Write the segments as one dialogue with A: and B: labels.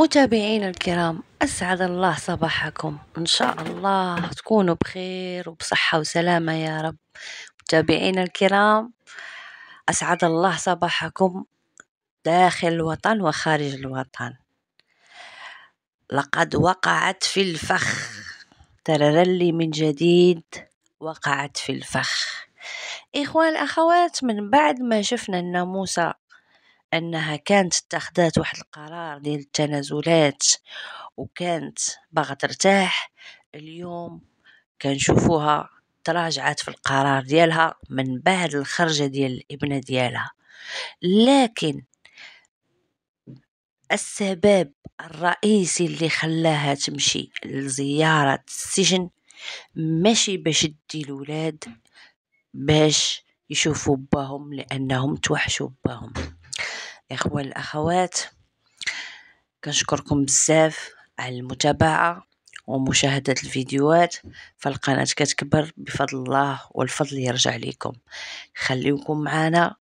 A: متابعينا الكرام أسعد الله صباحكم إن شاء الله تكونوا بخير وبصحة وسلامة يا رب متابعينا الكرام أسعد الله صباحكم داخل الوطن وخارج الوطن لقد وقعت في الفخ تررلي من جديد وقعت في الفخ إخوان أخوات من بعد ما شفنا الناموسة انها كانت اتخذت واحد القرار ديال التنازلات وكانت باغا ترتاح اليوم كنشوفوها تراجعات في القرار ديالها من بعد الخرجه ديال الابنه ديالها لكن السبب الرئيسي اللي خلاها تمشي لزيارة السجن ماشي باش تدي الولاد باش يشوفوا باهم لأنهم توحشوا باهم الإخوة الأخوات كنشكركم بزاف على المتابعة ومشاهدة الفيديوهات فالقناة كتكبر بفضل الله والفضل يرجع لكم خليكم معنا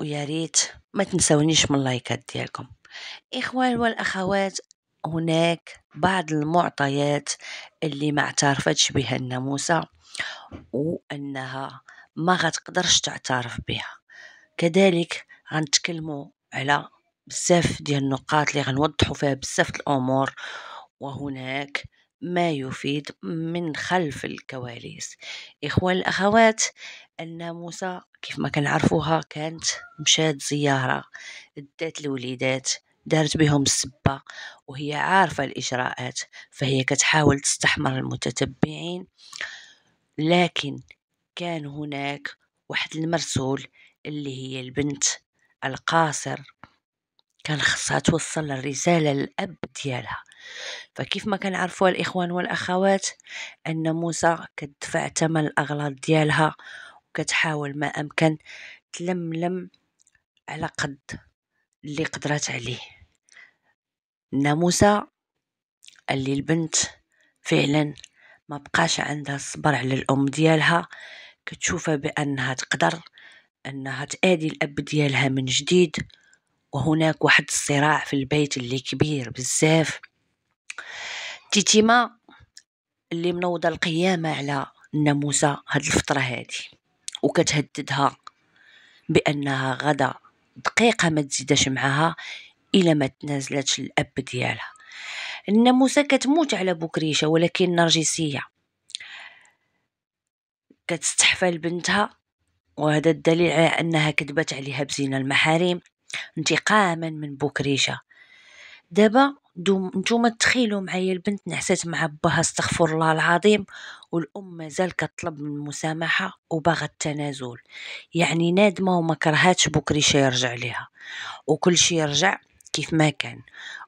A: وياريت ما تنسونيش من اللايكات ديالكم إخوان والأخوات هناك بعض المعطيات اللي ما اعترفتش بها الناموسة وأنها ما غتقدرش تعترف بها كذلك غنتكلموا على بزاف ديال النقاط اللي غنوضحوا فيها بزاف الامور وهناك ما يفيد من خلف الكواليس اخوان الاخوات الناموسة كيف ما كنعرفوها كانت مشات زيارة دات الوليدات دارت بهم السبة وهي عارفة الإجراءات فهي كتحاول تستحمر المتتبعين لكن كان هناك واحد المرسول اللي هي البنت القاصر كان خصها توصل الرسالة للأب ديالها فكيف ما عرفوا الإخوان والأخوات أن موسى كدفع ثمن الأغلاط ديالها وكتحاول ما أمكن تلملم على قد اللي قدرت عليه أن موسى اللي البنت فعلا ما بقاش عندها الصبر على الأم ديالها كتشوفها بأنها تقدر أنها تآدي الأب ديالها من جديد وهناك واحد الصراع في البيت اللي كبير بزاف تيتيما اللي منوضة القيامة على الناموسة هاد الفترة هادي وكتهددها بأنها غدا دقيقة ما تزيدش معاها إلا ما تنازلتش الأب ديالها الناموسة كتموت على بكريشة ولكن نرجسية كتستحفل بنتها وهذا الدليل على أنها كذبت عليها بزين المحارم انتقاما من بوكريشة دابا نتوما تخيلوا معايا البنت نعسات مع باها استغفر الله العظيم والام مازال كطلب من المسامحه وباغا التنازل يعني نادمه وما كرهاتش بكريشه يرجع ليها وكل شي يرجع كيف ما كان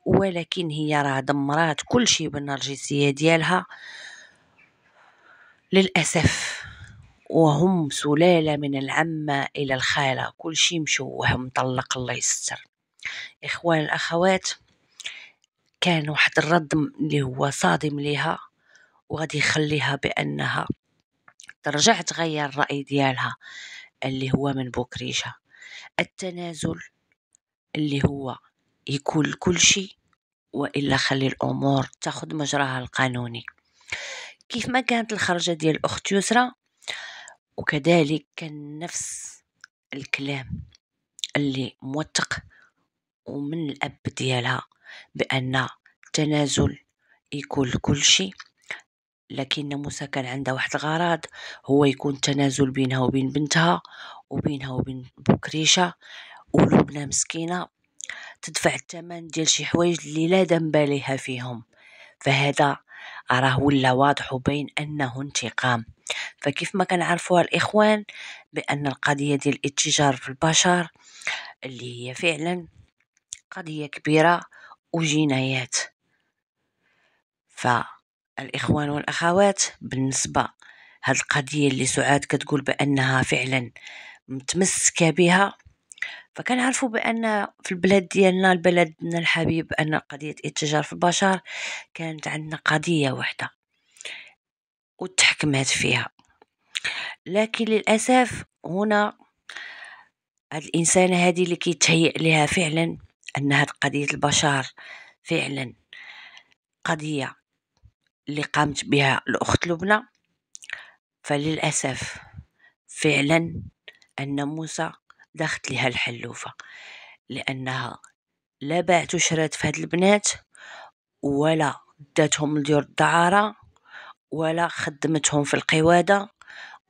A: ولكن هي راه دمرات كل شي بالنرجسيه ديالها للاسف وهم سلالة من العمة إلى الخالة كل شي مشوه مطلق الله يستر إخوان الأخوات كان واحد الردم اللي هو صادم ليها وغادي يخليها بأنها ترجع تغير الرأي ديالها اللي هو من بكريشة التنازل اللي هو يكون كل شيء وإلا خلي الأمور تاخد مجراها القانوني كيف ما كانت الخرجة ديال أخت يسرى وكذلك كان نفس الكلام اللي موثق ومن الأب ديالها بأن التنازل يكون كل شيء لكن موسى كان عندها واحد الغرض هو يكون تنازل بينها وبين بنتها وبينها وبين بكريشة ولبنى مسكينة تدفع الثمن ديال شي حوايج اللي لا ذنب لها فيهم فهذا راه ولا واضح وبين انه انتقام فكيف ما كنعرفوها الإخوان بأن القضية ديال الاتجار في البشر اللي هي فعلا قضية كبيرة وجنايات فالإخوان والأخوات بالنسبة هاد القضية اللي سعاد كتقول بأنها فعلا متمسكة بها عارفوا بأن في البلاد ديالنا البلدنا الحبيب أن قضية الاتجار في البشر كانت عندنا قضية واحدة وتحكمات فيها لكن للأسف هنا هاد الإنسانة هذه اللي كيتهيأ لها فعلا أن هاد قضية البشر فعلا قضية اللي قامت بها الأخت لبنى فللأسف فعلا أن موسى دخت لها الحلوفة لأنها لا باعت وشرات في هاد البنات ولا داتهم لديور الدعارة ولا خدمتهم في القوادة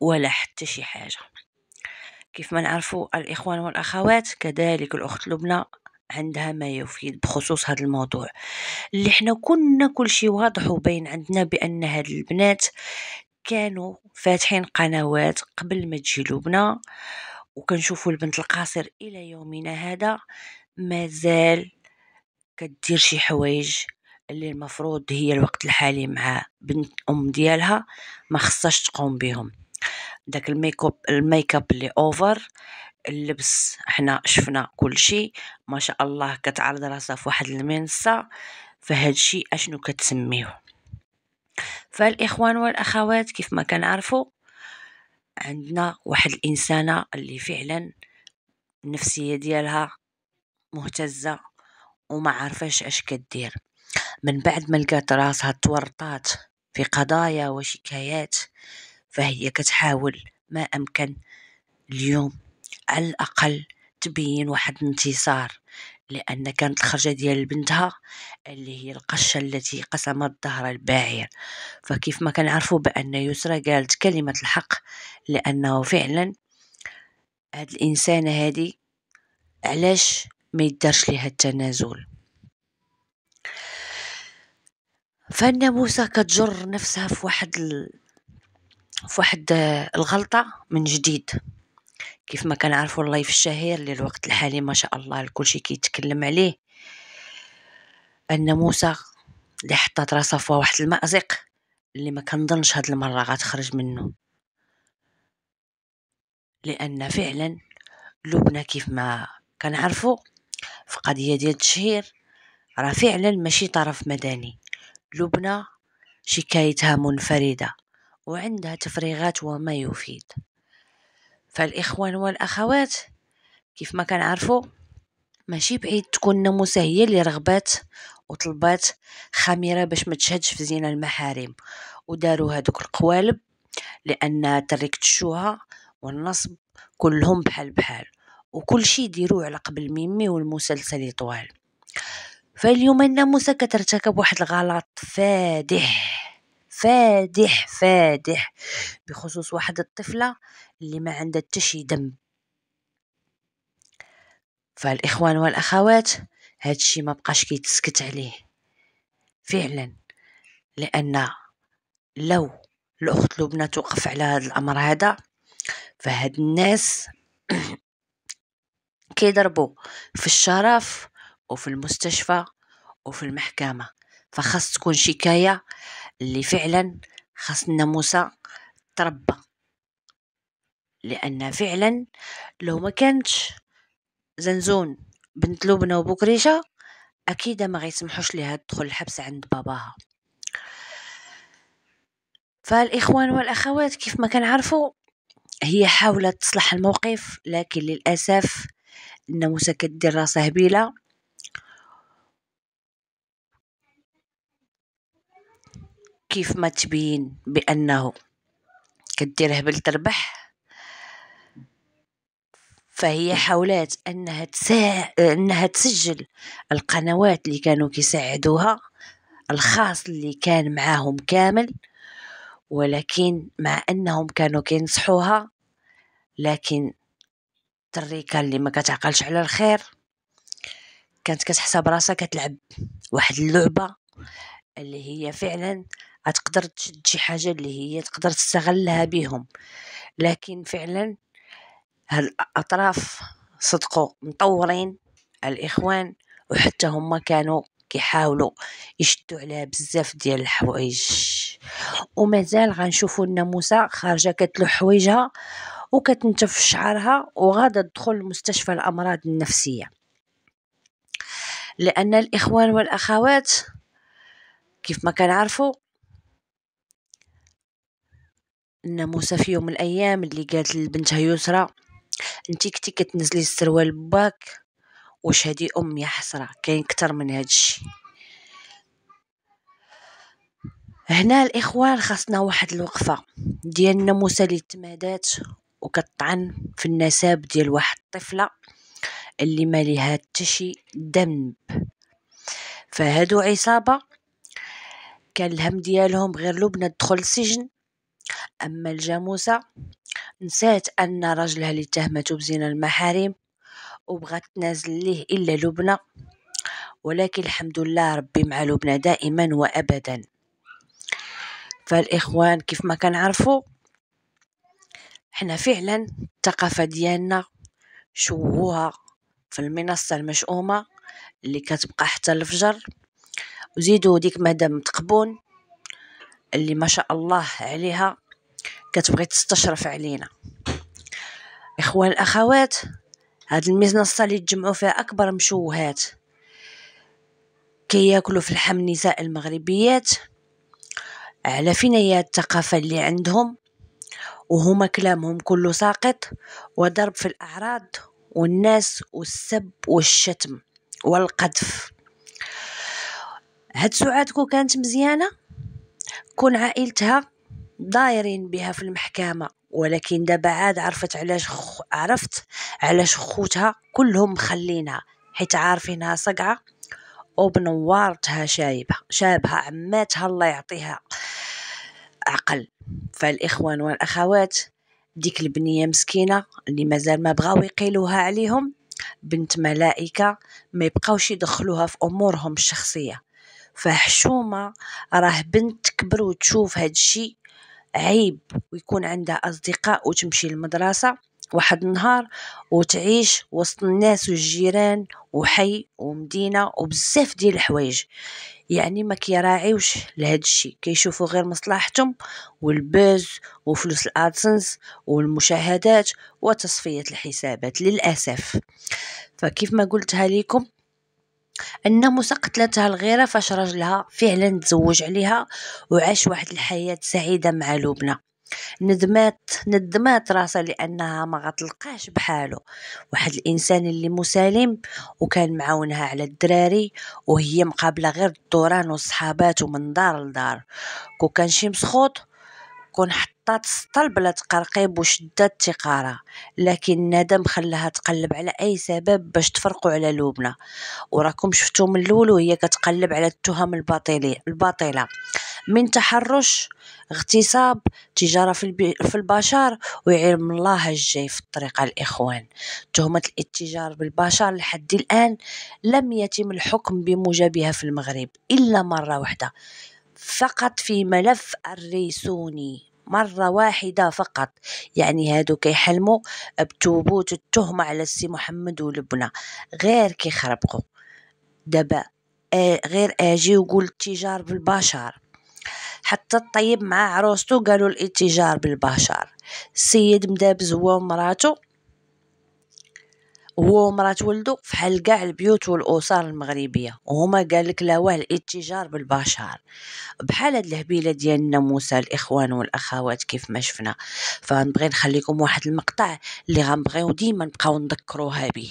A: ولا حتى شي حاجة كيف ما نعرفوا الإخوان والأخوات كذلك الأخت لبنى عندها ما يفيد بخصوص هذا الموضوع اللي حنا كنا كل شيء واضح وبين عندنا بأن هاد البنات كانوا فاتحين قنوات قبل ما تجي لبنى وكنشوفوا البنت القاصر إلى يومنا هذا مازال كدير شي حوايج اللي المفروض هي الوقت الحالي مع بنت أم ديالها ما خصهاش تقوم بهم داك الميك اب الميك اب اللي اوفر اللبس حنا شفنا كل شيء ما شاء الله كتعرض راسها في واحد المنصه فهاد الشيء اشنو كتسميه فالاخوان والاخوات كيف ما كنعرفوا عندنا واحد الانسانه اللي فعلا النفسيه ديالها مهتزه وما عارفاش اش كدير من بعد ما لقات راسها تورطات في قضايا وشكايات فهي كتحاول ما أمكن اليوم على الأقل تبين واحد الانتصار لأن كانت الخرجة ديال بنتها اللي هي القشة التي قسمت ظهر الباعر فكيف ما كنعرفوا بأن يسرى قالت كلمة الحق لأنه فعلا هاد الإنسانة هادي علاش ما يدارش لها التنازل فالناموسة كتجر نفسها في واحد ال... في واحد آه، الغلطة من جديد كيف ما كنعرفوا اللايف الشهير اللي الوقت الحالي ما شاء الله الكلشي كيتكلم عليه الناموسة اللي حطات راسها في واحد المأزق اللي ما كنظنش هاد المرة غتخرج منه لان فعلا لبنى كيف ما كنعرفوا في قضية ديال التشهير راه فعلا ماشي طرف مدني لبنى شكايتها منفردة وعندها تفريغات وما يفيد فالإخوان والأخوات كيف ما كنعرفوا ماشي بعيد تكون ناموسة هي اللي رغبات وطلبات خميرة باش ما تشهدش في زينة المحارم وداروا هادوك القوالب لأن تركت الشوهة والنصب كلهم بحال بحال وكل شي يديروه على قبل ميمي والمسلسل يطوال فاليوم الناموسة كترتكب واحد الغلط فادح فادح فادح بخصوص واحد الطفلة اللي ما عندها حتى شي دم فالإخوان والأخوات الشيء ما بقاش كيتسكت عليه فعلا لأن لو الأخت لبنى توقف على هذا الأمر هذا فهاد الناس كيضربوا في الشرف وفي المستشفى وفي المحكمة فخاص تكون شكاية اللي فعلا خاص الناموسة تربى لأن فعلا لو ما كانتش زنزون بنت لبنى وبوكريشة أكيد ما غيسمحوش لها تدخل الحبس عند باباها فالإخوان والأخوات كيف ما عارفوا هي حاولت تصلح الموقف لكن للأسف الناموسة كدير راسها هبيله كيف ما تبين بأنه كدير هبل تربح فهي نعم. حاولات أنها, تسا... أنها تسجل القنوات اللي كانوا كيساعدوها الخاص اللي كان معاهم كامل ولكن مع أنهم كانوا كينصحوها لكن تريكا اللي ما كتعقلش على الخير كانت كتحسب راسها كتلعب واحد اللعبة اللي هي فعلا غتقدر تشد شي حاجة اللي هي تقدر تستغلها بهم لكن فعلا هاد الأطراف صدقوا مطورين الإخوان وحتى هما كانوا كيحاولوا يشدوا عليها بزاف ديال الحوايج ومازال غنشوفوا الناموسه خارجه كتلوح حوايجها وكتنتف شعرها وغادا تدخل لمستشفى الامراض النفسيه لان الاخوان والاخوات كيف ما كنعرفوا ان موسى في يوم من الايام اللي قالت لبنتها يسرى انتي كنتي كتنزلي السروال باك واش هادي ام يا حسره كاين كتر من هادشي هنا الاخوان خاصنا واحد الوقفه ديال موسى اللي تمادات وكطعن في النسب ديال واحد الطفله اللي ما ليها حتى شي ذنب فهادو عصابه كان الهم ديالهم غير لبنى دخل السجن أما الجاموسة نسات أن رجلها اللي تهمته بزين المحارم وبغت تنازل ليه إلا لبنى ولكن الحمد لله ربي مع لبنى دائما وأبدا فالإخوان كيف ما كنعرفوا حنا فعلا الثقافة ديالنا شوهوها في المنصة المشؤومة اللي كتبقى حتى الفجر وزيدوا ديك مدام تقبون اللي ما شاء الله عليها كتبغي تستشرف علينا اخوان الاخوات هاد الميزنصة اللي تجمعوا فيها اكبر مشوهات كياكلوا في الحم نساء المغربيات على فين هي الثقافه اللي عندهم وهما كلامهم كله ساقط وضرب في الاعراض والناس والسب والشتم والقذف هاد سعاد كو كانت مزيانه كون عائلتها دايرين بها في المحكمة ولكن دابا عاد عرفت علاش خ... عرفت علاش خوتها كلهم مخلينها حيت عارفينها صقعة وبنوارتها شايبة شابها عماتها الله يعطيها عقل فالإخوان والأخوات ديك البنية مسكينة اللي مازال ما بغاو يقيلوها عليهم بنت ملائكة ما يبقاوش يدخلوها في أمورهم الشخصية فحشومة راه بنت تكبر وتشوف هاد الشي عيب ويكون عندها أصدقاء وتمشي للمدرسة واحد النهار وتعيش وسط الناس والجيران وحي ومدينه وبزاف ديال الحوايج يعني ما كيراعيوش لهذا الشيء كيشوفوا غير مصلحتهم والباز وفلوس الادسنس والمشاهدات وتصفيه الحسابات للاسف فكيف ما قلتها لكم الناموسة قتلتها الغيرة فاش راجلها فعلا تزوج عليها وعاش واحد الحياة سعيدة مع لبنى ندمات ندمات راسها لانها ما غتلقاش بحالو واحد الانسان اللي مسالم وكان معاونها على الدراري وهي مقابله غير الدوران وصحاباته من دار لدار كو كان شي مسخوط تكون حطات بلا تقرقيب وشدات تقارة لكن الندم خلاها تقلب على أي سبب باش تفرقوا على لوبنا وراكم شفتو من الأول وهي كتقلب على التهم الباطلة الباطلة من تحرش اغتصاب تجارة في, في البشر ويعلم الله الجاي في الطريقة الإخوان تهمة الاتجار بالبشر لحد الآن لم يتم الحكم بموجبها في المغرب إلا مرة واحدة فقط في ملف الريسوني مرة واحدة فقط يعني هادو كيحلموا بتوبوت التهمة على السي محمد ولبنى غير كيخربقوا دابا غير اجي وقول التجار بالبشر حتى الطيب مع عروستو قالوا الاتجار بالبشر السيد مدابز هو ومراتو هو ومرات ولدو فحال كاع البيوت والاسر المغربيه وهما قال لك لا الاتجار بالبشر بحال هاد الهبيله ديال الناموسه الاخوان والاخوات كيف ما شفنا فغنبغي نخليكم واحد المقطع اللي غنبغيو ديما نبقاو نذكروها به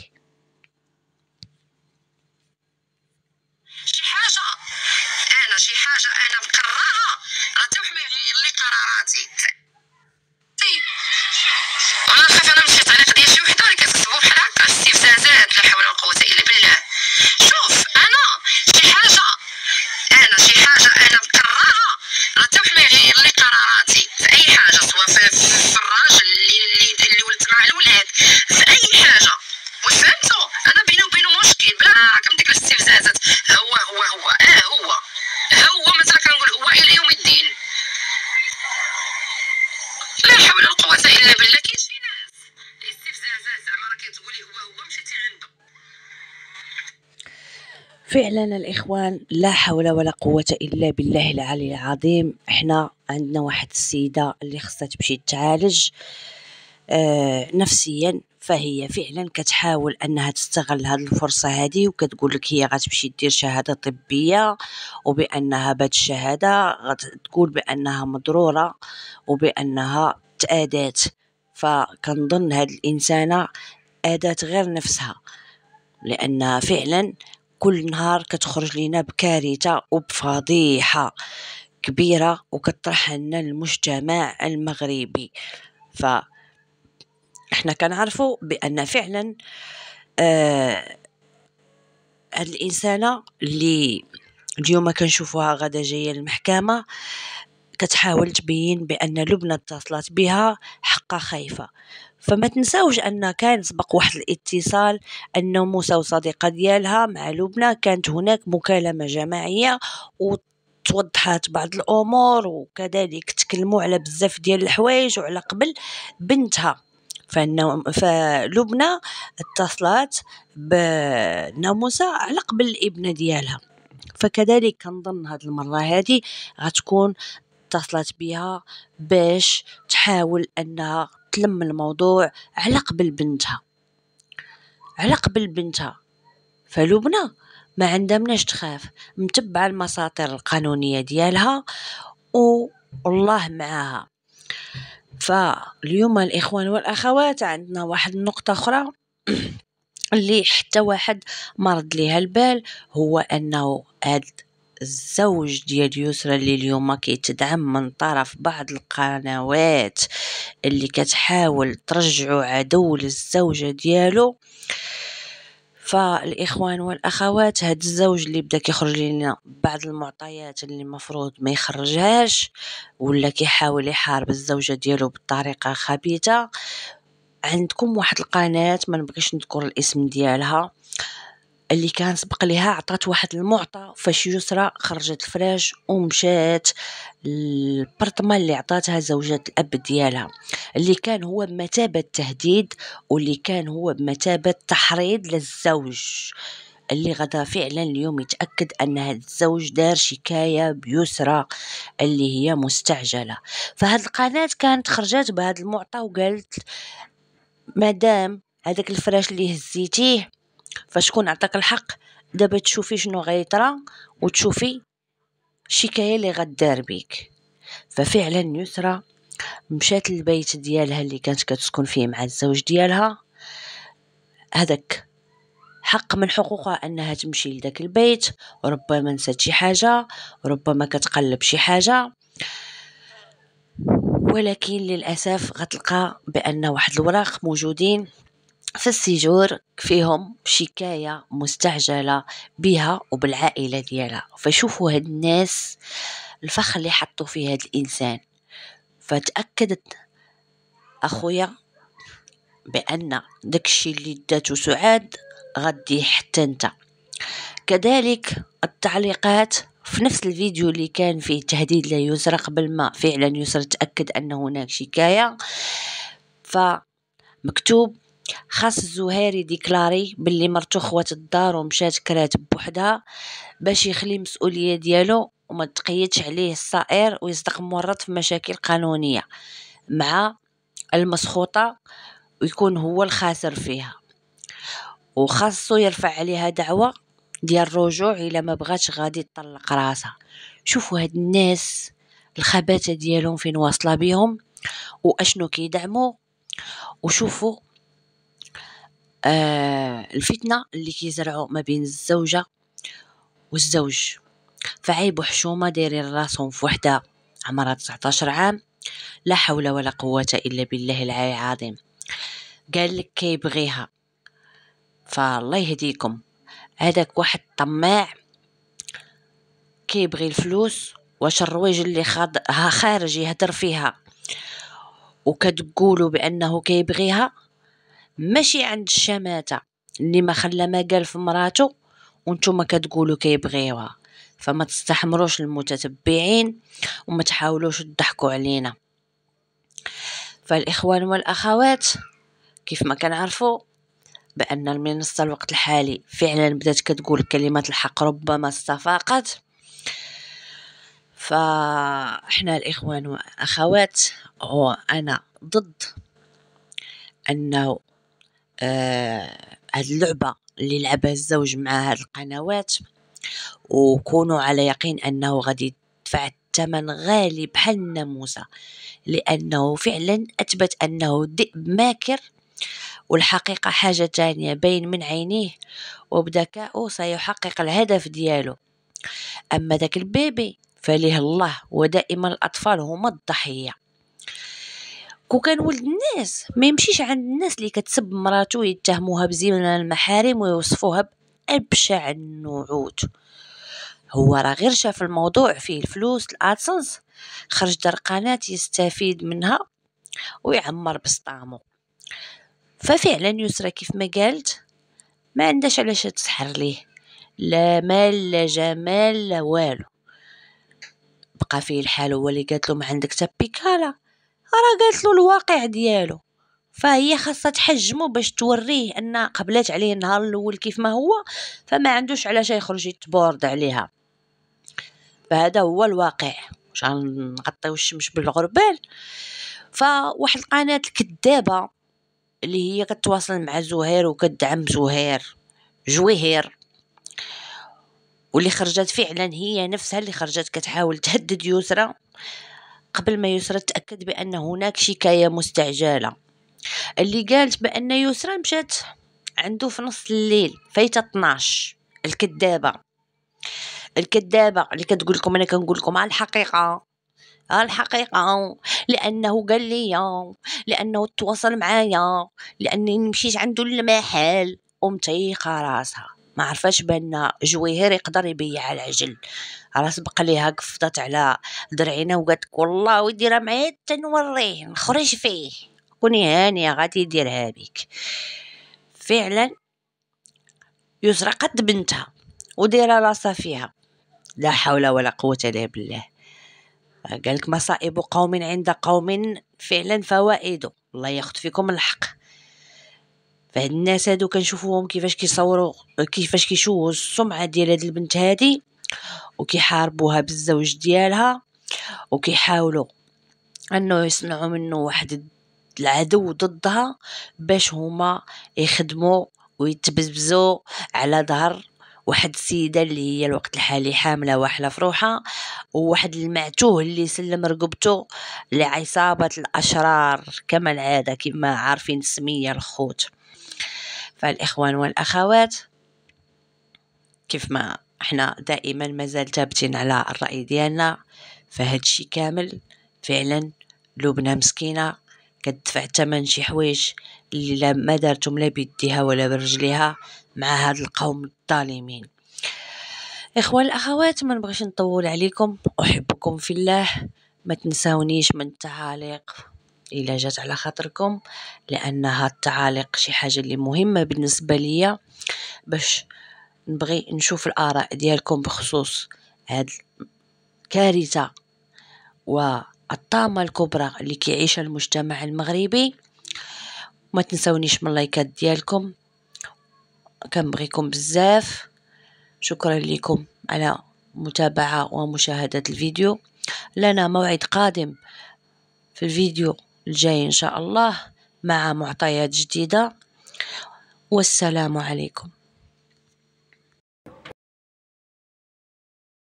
A: لنا الإخوان لا حول ولا قوة إلا بالله العلي العظيم إحنا عندنا واحد السيدة اللي خصها تمشي تعالج آه نفسيا فهي فعلا كتحاول انها تستغل هذه الفرصه هذه وكتقول لك هي غتمشي دير شهاده طبيه وبانها بهاد الشهاده غتقول بانها مضروره وبانها تادات فكنظن هاد الانسانه ادات غير نفسها لانها فعلا كل نهار كتخرج لينا بكارثة وبفضيحة كبيرة وكطرح لنا المجتمع المغربي ف احنا كنعرفوا بان فعلا آه هاد الانسانه اللي اليوم كنشوفوها غدا جايه للمحكمه كتحاول تبين بان لبنى اتصلت بها حقها خايفه فما تنساوش ان كان سبق واحد الاتصال ان موسى وصديقه ديالها مع لبنى كانت هناك مكالمه جماعيه و توضحات بعض الامور وكذلك تكلموا على بزاف ديال الحوايج وعلى قبل بنتها فلبنى اتصلت بناموسة على قبل الابنة ديالها فكذلك كنظن هاد المرة هادي غتكون اتصلت بها باش تحاول انها تلم الموضوع على قبل بنتها على قبل بنتها فلبنى ما عندها مناش تخاف متبعة المساطر القانونية ديالها والله معاها فاليوم الإخوان والأخوات عندنا واحد النقطة أخرى اللي حتى واحد مرض ليها البال هو أنه هاد الزوج ديال يسرى اللي اليوم كيتدعم من طرف بعض القنوات اللي كتحاول ترجعو عدو للزوجة ديالو فالاخوان والاخوات هاد الزوج اللي بدا كيخرج لينا بعض المعطيات اللي المفروض ما يخرجهاش ولا كيحاول يحارب الزوجه ديالو بطريقه خبيثه عندكم واحد القناه ما نبغيش نذكر الاسم ديالها اللي كان سبق لها عطات واحد المعطى فاش يسرى خرجت الفراش ومشات البرطمان اللي عطاتها زوجة الأب ديالها اللي كان هو بمثابة تهديد واللي كان هو بمثابة تحريض للزوج اللي غدا فعلا اليوم يتأكد أن هذا الزوج دار شكاية بيسرى اللي هي مستعجلة فهاد القناة كانت خرجت بهاد المعطى وقالت مدام هذاك الفراش اللي هزيتيه فشكون عطاك الحق دابا تشوفي شنو غيطرى وتشوفي الشكايه اللي غدار بيك ففعلا يسرى مشات للبيت ديالها اللي كانت كتسكن فيه مع الزوج ديالها هذاك حق من حقوقها انها تمشي لذاك البيت ربما نسات شي حاجه ربما كتقلب شي حاجه ولكن للاسف غتلقى بان واحد الوراق موجودين في السجور فيهم شكاية مستعجلة بها وبالعائلة ديالها فشوفوا هاد الناس الفخ اللي حطوا فيه هاد الإنسان فتأكدت أخويا بأن داكشي اللي داتو سعاد غادي حتى انت كذلك التعليقات في نفس الفيديو اللي كان فيه تهديد ليسرى قبل ما فعلا يسرى تأكد أن هناك شكاية فمكتوب خاص الزهاري ديكلاري بلي مرتو خوات الدار ومشات كرات بوحدها باش يخلي المسؤولية ديالو وما تقيدش عليه الصائر ويصدق مورط في مشاكل قانونية مع المسخوطة ويكون هو الخاسر فيها وخاصو يرفع عليها دعوة ديال الرجوع الا ما بغاتش غادي تطلق راسها شوفوا هاد الناس الخباتة ديالهم فين واصله بيهم واشنو كيدعموا وشوفوا آه، الفتنة اللي كيزرعوا ما بين الزوجة والزوج فعيب وحشومة دايرين راسهم في وحدة عمرها 19 عام لا حول ولا قوة إلا بالله العلي العظيم قال لك كيبغيها فالله يهديكم هذاك واحد طماع كيبغي الفلوس واش الرويج اللي خارج يهدر فيها وكتقولوا بانه كيبغيها ماشي عند الشماتة اللي ما خلى ما قال في مراته وانتم كتقولوا كيبغيوها فما تستحمروش المتتبعين وما تحاولوش تضحكوا علينا فالإخوان والأخوات كيف ما كنعرفوا بأن المنصة الوقت الحالي فعلا بدأت كتقول كلمات الحق ربما استفاقت فاحنا الإخوان والأخوات وأنا ضد أنه آه هاد اللعبه اللي لعبها الزوج مع هاد القنوات وكونوا على يقين انه غادي يدفع الثمن غالي بحال الناموسه لانه فعلا اثبت انه ذئب ماكر والحقيقه حاجه تانية بين من عينيه وبذكائه سيحقق الهدف ديالو اما ذاك البيبي فليه الله ودائما الاطفال هما الضحيه كون كان ولد الناس ما يمشيش عند الناس اللي كتسب مراتو يتهموها بزمن المحارم ويوصفوها بابشع النعوت هو راه غير شاف الموضوع فيه الفلوس الادسنس خرج دار قناه يستفيد منها ويعمر بسطامو ففعلا يسرى كيف ما قالت ما عندهاش علاش تسحر ليه لا مال لا جمال لا والو بقى فيه الحال هو اللي قالت له ما عندك تبيكالا بيكالا راه قالت له الواقع ديالو فهي خاصها تحجمو باش توريه ان قبلات عليه النهار الاول كيف ما هو فما عندوش علاش يخرج يتبورد عليها فهذا هو الواقع واش غنغطيو الشمس بالغربال فواحد القناه الكدابة اللي هي كتواصل مع زهير وكدعم زهير جويهير واللي خرجت فعلا هي نفسها اللي خرجت كتحاول تهدد يسرى قبل ما يسرى تأكد بأن هناك شكاية مستعجلة اللي قالت بأن يسرى مشات عنده في نص الليل فايتة 12 الكذابة الكذابة اللي كتقول لكم أنا كنقول لكم على الحقيقة الحقيقة لأنه قال لي لأنه تواصل معايا لأني مشيت عنده المحل ومتيقة راسها ما عرفاش بان جويهر يقدر يبيع العجل راه سبق ليها قفطات على درعينا وقالت والله ودي راه معايا تنوريه نخرج فيه كوني هانيه غادي يديرها بك فعلا يسرى قد بنتها ودير راسها فيها لا حول ولا قوه الا بالله قالك مصائب قوم عند قوم فعلا فوائد الله ياخذ فيكم الحق فهاد الناس هادو كنشوفوهم كيفاش كيصوروا كيفاش كيشوهوا السمعه ديال هاد البنت هادي وكيحاربوها بالزوج ديالها وكيحاولوا انه يصنعوا منه واحد العدو ضدها باش هما يخدموا ويتبزبزوا على ظهر واحد السيده اللي هي الوقت الحالي حامله واحله في روحها وواحد المعتوه اللي سلم رقبته لعصابه الاشرار كما العاده كما عارفين السميه الخوت فالإخوان والأخوات كيف ما احنا دائما مازال ثابتين على الرأي ديالنا فهاد شي كامل فعلا لبنى مسكينة كتدفع ثمن شي حوايج اللي لا ما دارتهم لا بيديها ولا برجليها مع هاد القوم الظالمين اخوان الاخوات ما نبغيش نطول عليكم احبكم في الله ما تنساونيش من التعاليق إلا جات على خاطركم لأنها التعاليق شي حاجة اللي مهمة بالنسبة ليا باش نبغي نشوف الآراء ديالكم بخصوص هاد الكارثة والطامة الكبرى اللي كيعيشها المجتمع المغربي وما تنسونيش من اللايكات ديالكم كنبغيكم بزاف شكرا لكم على متابعة ومشاهدة الفيديو لنا موعد قادم في الفيديو الجاي إن شاء الله مع معطيات جديدة والسلام عليكم